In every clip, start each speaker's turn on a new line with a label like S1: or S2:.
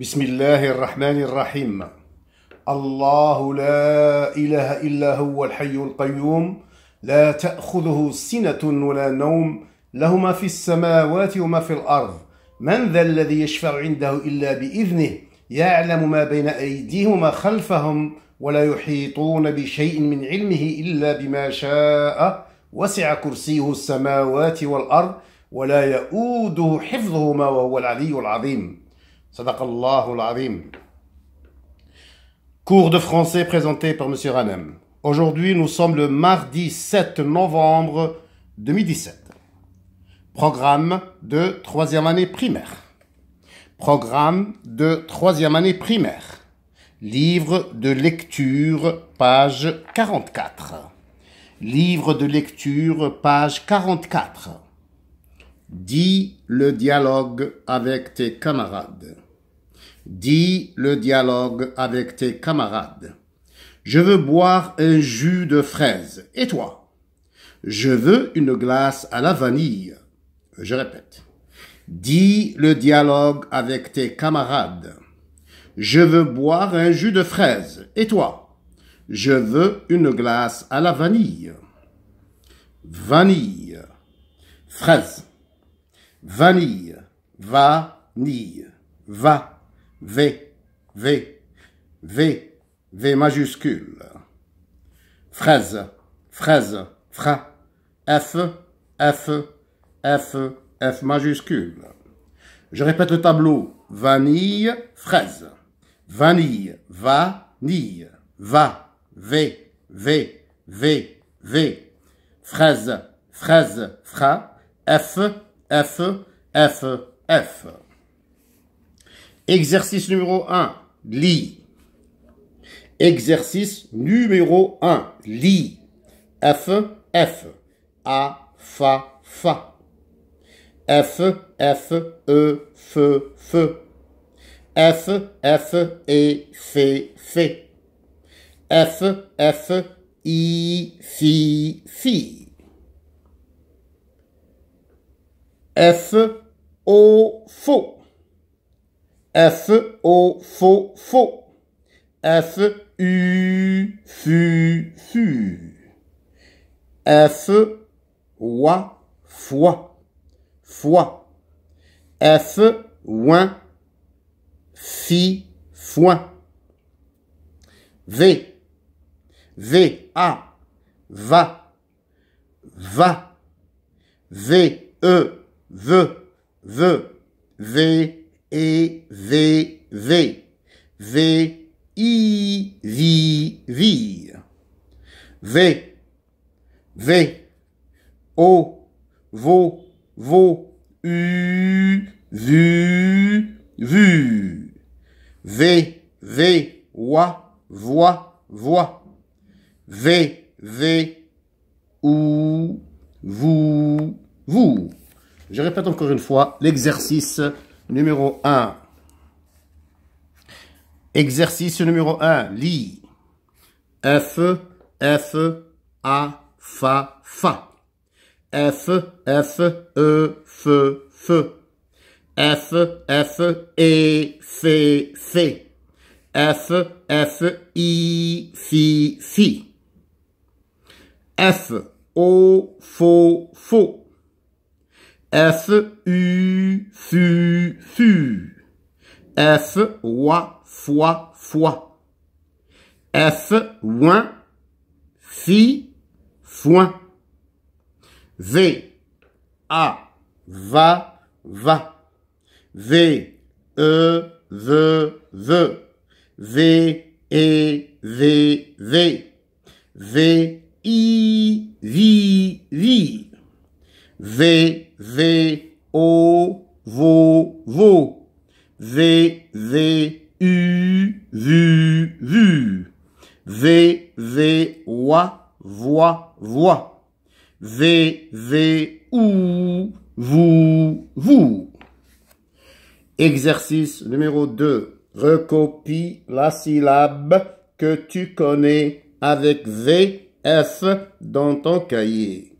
S1: بسم الله الرحمن الرحيم الله لا اله الا هو الحي القيوم لا تاخذه سنه ولا نوم له ما في السماوات وما في الارض من ذا الذي يشفع عنده الا باذنه يعلم ما بين ايديهم وما خلفهم ولا يحيطون بشيء من علمه الا بما شاء وسع كرسيه السماوات والارض ولا يؤوده حفظهما وهو العلي العظيم al Azim. Cours de français présenté par Monsieur Ranem. Aujourd'hui, nous sommes le mardi 7 novembre 2017. Programme de troisième année primaire. Programme de troisième année primaire. Livre de lecture, page 44. Livre de lecture, page 44. Dis le dialogue avec tes camarades. Dis le dialogue avec tes camarades. Je veux boire un jus de fraise. Et toi Je veux une glace à la vanille. Je répète. Dis le dialogue avec tes camarades. Je veux boire un jus de fraise. Et toi Je veux une glace à la vanille. Vanille. Fraise vanille, va, nille, va, v, v, v, v majuscule. Fraise, fraise, fra, f, f, f, f majuscule. Je répète le tableau. Vanille, fraise. Vanille, va, nille, va, v, v, v, v. Fraise, fraise, fra, f, F, F, F. Exercice numéro 1, lit Exercice numéro 1, lit F, F, A, Fa, Fa. F, F, E, F, F. F, F, E, F, F. F, F, I, Fi, Fi. F O faux. F O faux faux. F U fu fu. F wa foi foi. F ouin fi foin. V V A va va. V E Ve, Ve, v E, v v v i, vi, vi, v v o, vo, vo, u, vu, vu, v v o voix, voix, v v ou, vous, vous. Je répète encore une fois l'exercice numéro 1. Exercice numéro 1. Lis. F, F, A, Fa, Fa. F, F, E, F, F. F, F, E, F, F. F, F, I, Fi, Fi. F, O, Fo, Fo s U, FU, FU. F, WA, FOI, FOI. F, OUIN, FI, FOIN. V, A, VA, VA. V, E, v VE. V, E, V, V. V, I, VI, VI. V, V, O, VO, VO. V, V, U, VU, VU. V, V, Vo, VOI, VOI. V, V, OU, VOU, VOU. Exercice numéro 2. Recopie la syllabe que tu connais avec V, F dans ton cahier.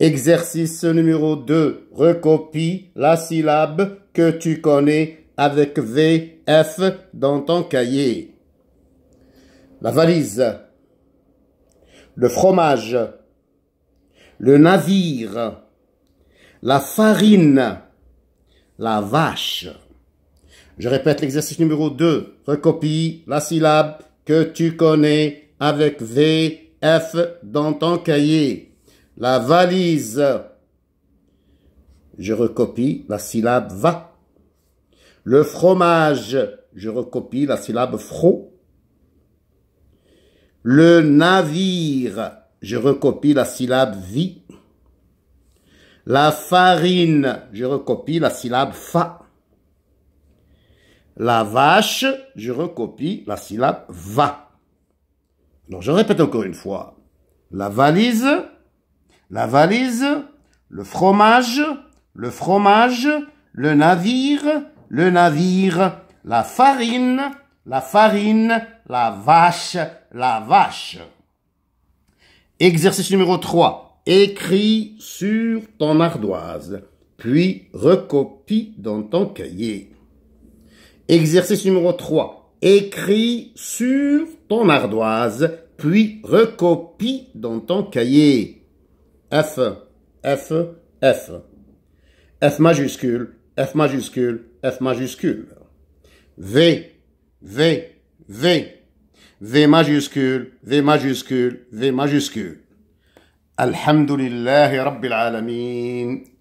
S1: Exercice numéro 2. Recopie la syllabe que tu connais avec V, F dans ton cahier. La valise. Le fromage. Le navire. La farine. La vache. Je répète l'exercice numéro 2. Recopie la syllabe que tu connais avec V, F dans ton cahier la valise. Je recopie la syllabe va. Le fromage, je recopie la syllabe fro. Le navire, je recopie la syllabe vi. La farine, je recopie la syllabe fa. La vache, je recopie la syllabe va. Donc je répète encore une fois. La valise, la valise, le fromage, le fromage, le navire, le navire, la farine, la farine, la vache, la vache. Exercice numéro 3. Écris sur ton ardoise, puis recopie dans ton cahier. Exercice numéro 3. Écris sur ton ardoise, puis recopie dans ton cahier. F, F, F. F majuscule, F majuscule, F majuscule. V, V, V. V majuscule, V majuscule, V majuscule. الحمد Rabbil Alameen.